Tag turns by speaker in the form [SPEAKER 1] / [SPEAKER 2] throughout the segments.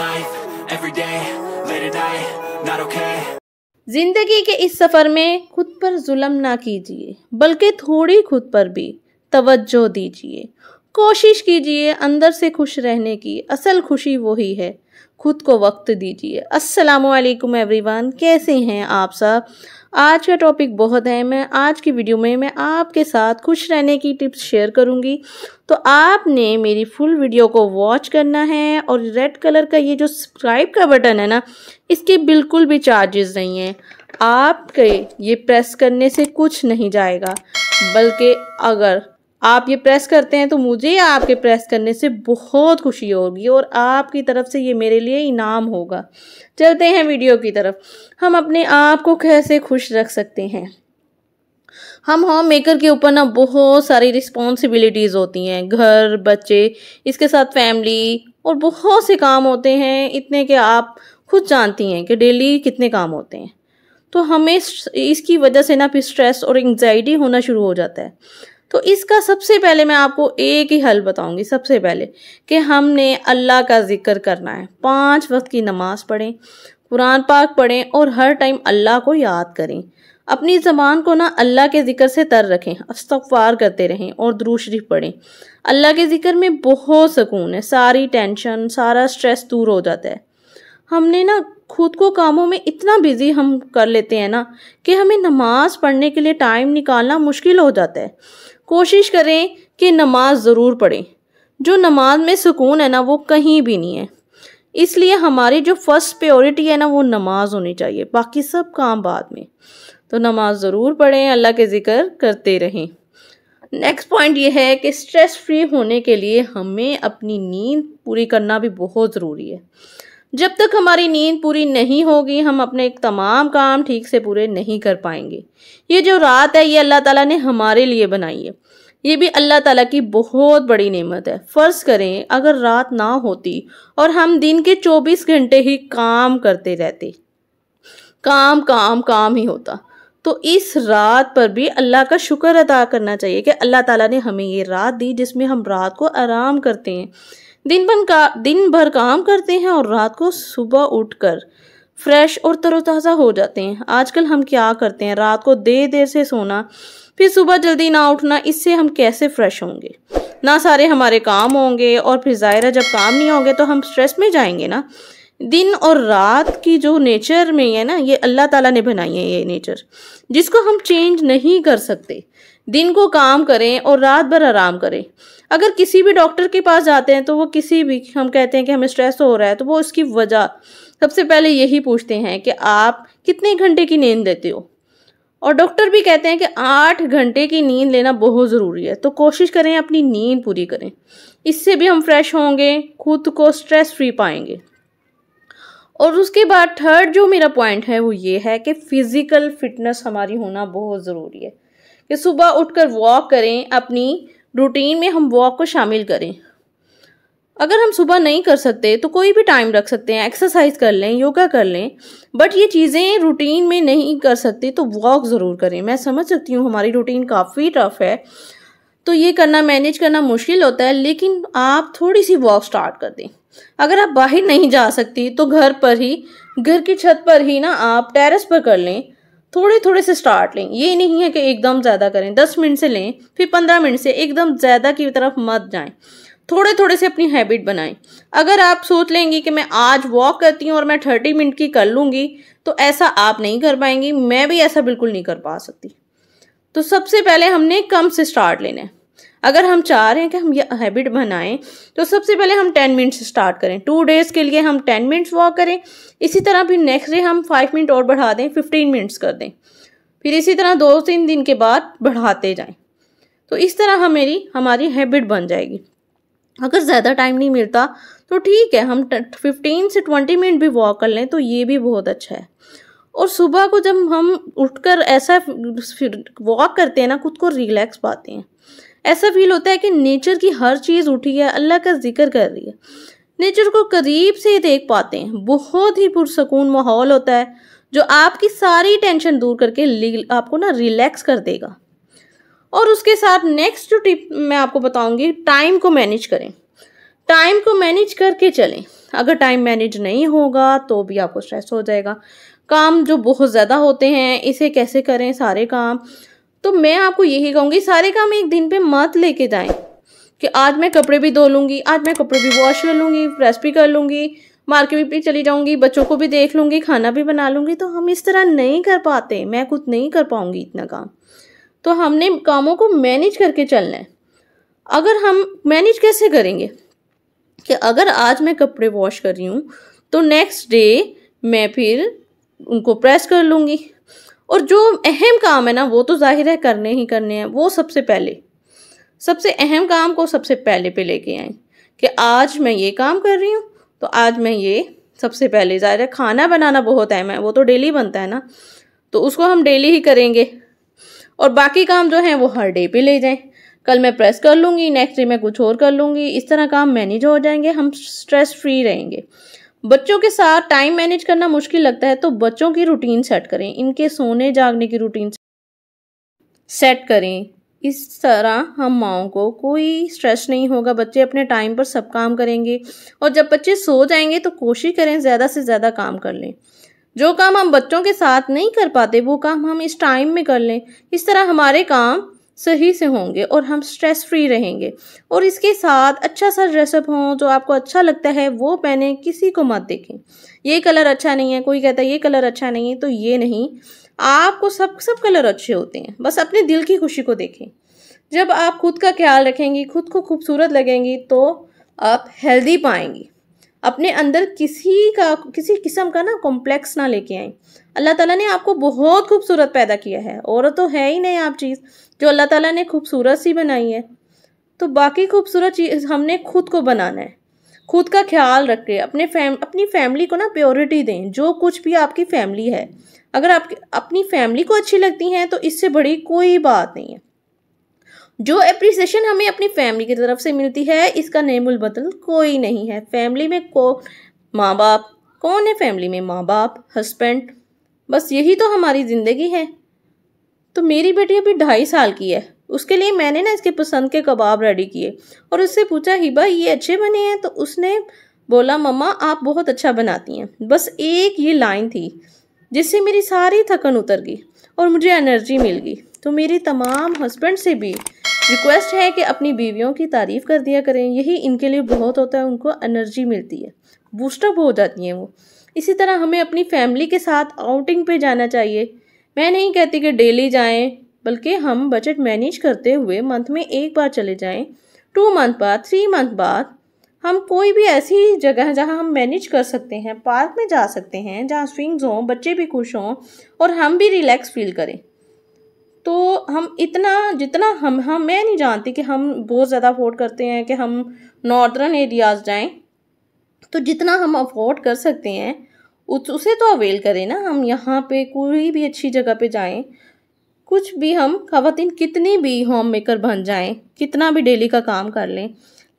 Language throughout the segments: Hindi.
[SPEAKER 1] life, day, late at night, not okay. जिंदगी के इस सफ़र में खुद पर जुल्म ना कीजिए बल्कि थोड़ी खुद पर भी तवज्जो दीजिए कोशिश कीजिए अंदर से खुश रहने की असल खुशी वही है खुद को वक्त दीजिए अस्सलाम वालेकुम एवरीवन कैसे हैं आप सब आज का टॉपिक बहुत है मैं आज की वीडियो में मैं आपके साथ खुश रहने की टिप्स शेयर करूंगी तो आपने मेरी फुल वीडियो को वॉच करना है और रेड कलर का ये जो सब्सक्राइब का बटन है ना इसके बिल्कुल भी चार्जेस नहीं हैं आपके ये प्रेस करने से कुछ नहीं जाएगा बल्कि अगर आप ये प्रेस करते हैं तो मुझे आपके प्रेस करने से बहुत खुशी होगी और आपकी तरफ से ये मेरे लिए इनाम होगा चलते हैं वीडियो की तरफ हम अपने आप को कैसे खुश रख सकते हैं हम होम मेकर के ऊपर ना बहुत सारी रिस्पॉन्सिबिलिटीज़ होती हैं घर बच्चे इसके साथ फैमिली और बहुत से काम होते हैं इतने कि आप खुद जानती हैं कि डेली कितने काम होते हैं तो हमें इसकी वजह से ना फिर स्ट्रेस और एंग्जाइटी होना शुरू हो जाता है तो इसका सबसे पहले मैं आपको एक ही हल बताऊंगी सबसे पहले कि हमने अल्लाह का ज़िक्र करना है पांच वक्त की नमाज़ पढ़ें कुरान पाक पढ़ें और हर टाइम अल्लाह को याद करें अपनी ज़बान को ना अल्लाह के ज़िक्र से तर रखें अस्तफ़ार करते रहें और दूसरी पढ़ें अल्लाह के ज़िक्र में बहुत सुकून है सारी टेंशन सारा स्ट्रेस दूर हो जाता है हमने ना खुद को कामों में इतना बिज़ी हम कर लेते हैं ना कि हमें नमाज़ पढ़ने के लिए टाइम निकालना मुश्किल हो जाता है कोशिश करें कि नमाज ज़रूर पढ़ें जो नमाज में सुकून है ना वो कहीं भी नहीं है इसलिए हमारी जो फर्स्ट प्योरिटी है ना वो नमाज होनी चाहिए बाकी सब काम बाद में तो नमाज ज़रूर पढ़ें अल्लाह के ज़िक्र करते रहें नेक्स्ट पॉइंट ये है कि स्ट्रेस फ्री होने के लिए हमें अपनी नींद पूरी करना भी बहुत ज़रूरी है जब तक हमारी नींद पूरी नहीं होगी हम अपने तमाम काम ठीक से पूरे नहीं कर पाएंगे ये जो रात है ये अल्लाह ताला ने हमारे लिए बनाई है ये भी अल्लाह ताला की बहुत बड़ी नेमत है फ़र्ज़ करें अगर रात ना होती और हम दिन के 24 घंटे ही काम करते रहते काम काम काम ही होता तो इस रात पर भी अल्लाह का शुक्र अदा करना चाहिए कि अल्लाह ताला ने हमें ये रात दी जिसमें हम रात को आराम करते हैं दिन भर का दिन भर काम करते हैं और रात को सुबह उठकर फ्रेश और तरोताज़ा हो जाते हैं आजकल हम क्या करते हैं रात को देर देर से सोना फिर सुबह जल्दी ना उठना इससे हम कैसे फ्रेश होंगे ना सारे हमारे काम होंगे और फिर ज़ाहिर जब काम नहीं होंगे तो हम स्ट्रेस में जाएंगे ना दिन और रात की जो नेचर में है ना ये अल्लाह ताला ने बनाई है ये नेचर जिसको हम चेंज नहीं कर सकते दिन को काम करें और रात भर आराम करें अगर किसी भी डॉक्टर के पास जाते हैं तो वो किसी भी हम कहते हैं कि हमें स्ट्रेस हो रहा है तो वो उसकी वजह सबसे पहले यही पूछते हैं कि आप कितने घंटे की नींद लेते हो और डॉक्टर भी कहते हैं कि आठ घंटे की नींद लेना बहुत ज़रूरी है तो कोशिश करें अपनी नींद पूरी करें इससे भी हम फ्रेश होंगे खुद को स्ट्रेस फ्री पाएंगे और उसके बाद थर्ड जो मेरा पॉइंट है वो ये है कि फ़िज़िकल फिटनेस हमारी होना बहुत ज़रूरी है कि सुबह उठकर वॉक करें अपनी रूटीन में हम वॉक को शामिल करें अगर हम सुबह नहीं कर सकते तो कोई भी टाइम रख सकते हैं एक्सरसाइज कर लें योगा कर लें बट ये चीज़ें रूटीन में नहीं कर सकते तो वॉक ज़रूर करें मैं समझ सकती हूँ हमारी रूटीन काफ़ी टफ है तो ये करना मैनेज करना मुश्किल होता है लेकिन आप थोड़ी सी वॉक स्टार्ट कर दें अगर आप बाहर नहीं जा सकती तो घर पर ही घर की छत पर ही ना आप टेरेस पर कर लें थोड़े थोड़े से स्टार्ट लें ये नहीं है कि एकदम ज़्यादा करें दस मिनट से लें फिर पंद्रह मिनट से एकदम ज़्यादा की तरफ मत जाएं थोड़े थोड़े से अपनी हैबिट बनाएं अगर आप सोच लेंगी कि मैं आज वॉक करती हूँ और मैं थर्टी मिनट की कर लूँगी तो ऐसा आप नहीं कर पाएंगी मैं भी ऐसा बिल्कुल नहीं कर पा सकती तो सबसे पहले हमने कम से स्टार्ट लेना है अगर हम चाह रहे हैं कि हम ये हैबिट बनाएं तो सबसे पहले हम टेन मिनट स्टार्ट करें टू डेज़ के लिए हम टेन मिनट्स वॉक करें इसी तरह फिर नेक्स्ट डे हम फाइव मिनट और बढ़ा दें फिफ्टीन मिनट्स कर दें फिर इसी तरह दो तीन दिन के बाद बढ़ाते जाएं तो इस तरह हमारी हमारी हैबिट बन जाएगी अगर ज़्यादा टाइम नहीं मिलता तो ठीक है हम फिफ्टीन से ट्वेंटी मिनट भी वॉक कर लें तो ये भी बहुत अच्छा है और सुबह को जब हम उठकर ऐसा वॉक करते हैं ना खुद को रिलैक्स पाते हैं ऐसा फील होता है कि नेचर की हर चीज़ उठी है अल्लाह का जिक्र कर रही है नेचर को करीब से देख पाते हैं बहुत ही पुरसकून माहौल होता है जो आपकी सारी टेंशन दूर करके आपको ना रिलैक्स कर देगा और उसके साथ नेक्स्ट जो टिप मैं आपको बताऊंगी टाइम को मैनेज करें टाइम को मैनेज करके चलें अगर टाइम मैनेज नहीं होगा तो भी आपको स्ट्रेस हो जाएगा काम जो बहुत ज़्यादा होते हैं इसे कैसे करें सारे काम तो मैं आपको यही कहूँगी सारे काम एक दिन पे मत लेके जाएं कि आज मैं कपड़े भी धो लूँगी आज मैं कपड़े भी वॉश कर लूँगी प्रेस भी कर लूँगी मार्केट भी चली जाऊँगी बच्चों को भी देख लूँगी खाना भी बना लूँगी तो हम इस तरह नहीं कर पाते मैं खुद नहीं कर पाऊँगी इतना काम तो हमने कामों को मैनेज करके चलना है अगर हम मैनेज कैसे करेंगे कि अगर आज मैं कपड़े वॉश कर रही हूँ तो नेक्स्ट डे मैं फिर उनको प्रेस कर लूँगी और जो अहम काम है ना वो तो जाहिर है करने ही करने हैं वो सबसे पहले सबसे अहम काम को सबसे पहले पे लेके आए कि आज मैं ये काम कर रही हूँ तो आज मैं ये सबसे पहले ज़ाहिर है खाना बनाना बहुत अहम है वो तो डेली बनता है ना तो उसको हम डेली ही करेंगे और बाकी काम जो है वो हर डे पे ले जाएं कल मैं प्रेस कर लूँगी नेक्स्ट डे मैं कुछ और कर लूँगी इस तरह काम मैनेज हो जाएंगे हम स्ट्रेस फ्री रहेंगे बच्चों के साथ टाइम मैनेज करना मुश्किल लगता है तो बच्चों की रूटीन सेट करें इनके सोने जागने की रूटीन सेट करें इस तरह हम माओ को कोई स्ट्रेस नहीं होगा बच्चे अपने टाइम पर सब काम करेंगे और जब बच्चे सो जाएंगे तो कोशिश करें ज़्यादा से ज़्यादा काम कर लें जो काम हम बच्चों के साथ नहीं कर पाते वो काम हम इस टाइम में कर लें इस तरह हमारे काम सही से होंगे और हम स्ट्रेस फ्री रहेंगे और इसके साथ अच्छा सा ड्रेसअप हो जो आपको अच्छा लगता है वो पहने किसी को मत देखें ये कलर अच्छा नहीं है कोई कहता है ये कलर अच्छा नहीं है तो ये नहीं आपको सब सब कलर अच्छे होते हैं बस अपने दिल की खुशी को देखें जब आप खुद का ख्याल रखेंगी खुद को खूबसूरत लगेंगी तो आप हेल्दी पाएंगी अपने अंदर किसी का किसी किस्म का ना कॉम्प्लेक्स ना लेके आए अल्लाह ताला ने आपको बहुत खूबसूरत पैदा किया है औरत तो है ही नहीं आप चीज़ जो अल्लाह ताला ने खूबसूरत सी बनाई है तो बाकी खूबसूरत चीज़ हमने खुद को बनाना है खुद का ख्याल रखें अपने फैम अपनी फैमिली को ना प्योरिटी दें जो कुछ भी आपकी फैमिली है अगर आप अपनी फैमिली को अच्छी लगती हैं तो इससे बड़ी कोई बात नहीं है जो अप्रिसिएशन हमें अपनी फैमिली की तरफ से मिलती है इसका नेमुल बतल कोई नहीं है फैमिली में को माँ बाप कौन है फैमिली में माँ बाप हस्बैंड बस यही तो हमारी ज़िंदगी है तो मेरी बेटी अभी ढाई साल की है उसके लिए मैंने ना इसके पसंद के कबाब रेडी किए और उससे पूछा हिबा ये अच्छे बने हैं तो उसने बोला मम्मा आप बहुत अच्छा बनाती हैं बस एक ये लाइन थी जिससे मेरी सारी थकन उतर गई और मुझे एनर्जी मिल गई तो मेरे तमाम हस्बैंड से भी रिक्वेस्ट है कि अपनी बीवियों की तारीफ़ कर दिया करें यही इनके लिए बहुत होता है उनको एनर्जी मिलती है बूस्टअप हो जाती हैं वो इसी तरह हमें अपनी फैमिली के साथ आउटिंग पे जाना चाहिए मैं नहीं कहती कि डेली जाएं बल्कि हम बजट मैनेज करते हुए मंथ में एक बार चले जाएं टू मंथ बाद थ्री मंथ बाद हम कोई भी ऐसी जगह जहां हम मैनेज कर सकते हैं पार्क में जा सकते हैं जहां स्विंग्स हों बच्चे भी खुश हों और हम भी रिलैक्स फील करें तो हम इतना जितना हम हम हाँ, मैं नहीं जानती कि हम बहुत ज़्यादा अफोर्ड करते हैं कि हम नॉर्दर्न एरियाज़ जाएं तो जितना हम अफोर्ड कर सकते हैं उस उसे तो अवेल करें ना हम यहाँ पे कोई भी अच्छी जगह पे जाएं कुछ भी हम खातिन कितनी भी होम मेकर बन जाएं कितना भी डेली का काम कर लें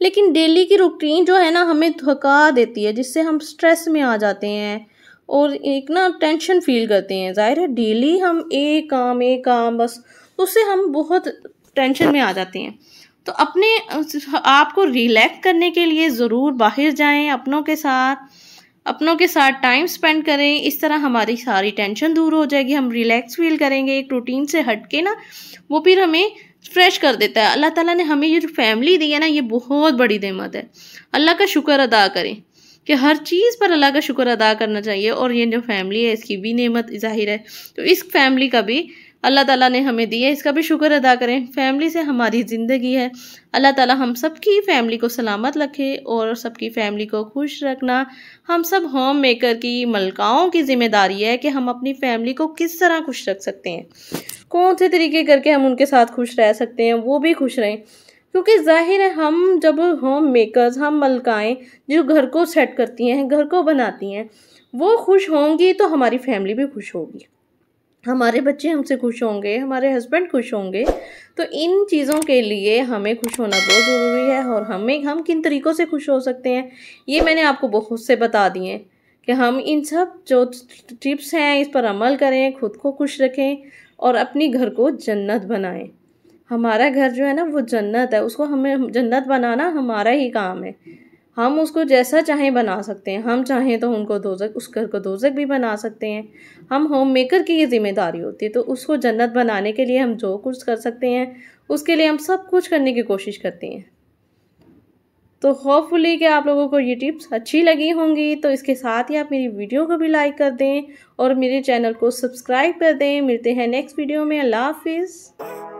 [SPEAKER 1] लेकिन डेली की रूटीन जो है ना हमें थका देती है जिससे हम स्ट्रेस में आ जाते हैं और एक ना टेंशन फील करते हैं ज़ाहिर है डेली हम एक काम एक काम बस उससे हम बहुत टेंशन में आ जाते हैं तो अपने आप को रिलैक्स करने के लिए ज़रूर बाहर जाएं अपनों के साथ अपनों के साथ टाइम स्पेंड करें इस तरह हमारी सारी टेंशन दूर हो जाएगी हम रिलैक्स फील करेंगे एक रूटीन से हट के ना वो फिर हमें फ्रेश कर देता है अल्लाह ताला ने हमें ये जो फैमिली दी है ना ये बहुत बड़ी नेमत है अल्लाह का शुक्र अदा करें कि हर चीज़ पर अल्लाह का शुक्र अदा करना चाहिए और ये जो फैमिली है इसकी भी नेमत ज़ाहिर है तो इस फैमिली का भी अल्लाह ताला ने हमें दी है इसका भी शुक्र अदा करें फैमिली से हमारी ज़िंदगी है अल्लाह ताला हम सब की फैमिली को सलामत रखे और सबकी फैमिली को खुश रखना हम सब होम मेकर की मलकाओं की ज़िम्मेदारी है कि हम अपनी फैमिली को किस तरह खुश रख सकते हैं कौन से तरीके करके हम उनके साथ खुश रह सकते हैं वो भी खुश रहें क्योंकि जाहिर है हम जब होम मेकर्स हम मलकाएँ जो घर को सेट करती हैं घर को बनाती हैं वो खुश होंगी तो हमारी फैमिली भी खुश होगी हमारे बच्चे हमसे खुश होंगे हमारे हस्बैंड खुश होंगे तो इन चीज़ों के लिए हमें खुश होना बहुत ज़रूरी है और हमें हम किन तरीक़ों से खुश हो सकते हैं ये मैंने आपको बहुत से बता दिए कि हम इन सब जो टिप्स हैं इस पर अमल करें खुद को खुश रखें और अपने घर को जन्नत बनाएं हमारा घर जो है ना वो जन्नत है उसको हमें जन्नत बनाना हमारा ही काम है हम उसको जैसा चाहें बना सकते हैं हम चाहें तो उनको दोजक उस घर को दोजक भी बना सकते हैं हम होम मेकर की ही जिम्मेदारी होती है तो उसको जन्नत बनाने के लिए हम जो कुछ कर सकते हैं उसके लिए हम सब कुछ करने की कोशिश करते हैं तो होपफुली कि आप लोगों को ये टिप्स अच्छी लगी होंगी तो इसके साथ ही आप मेरी वीडियो को भी लाइक कर दें और मेरे चैनल को सब्सक्राइब कर दें मिलते हैं नेक्स्ट वीडियो में अल्लाह हाफिज़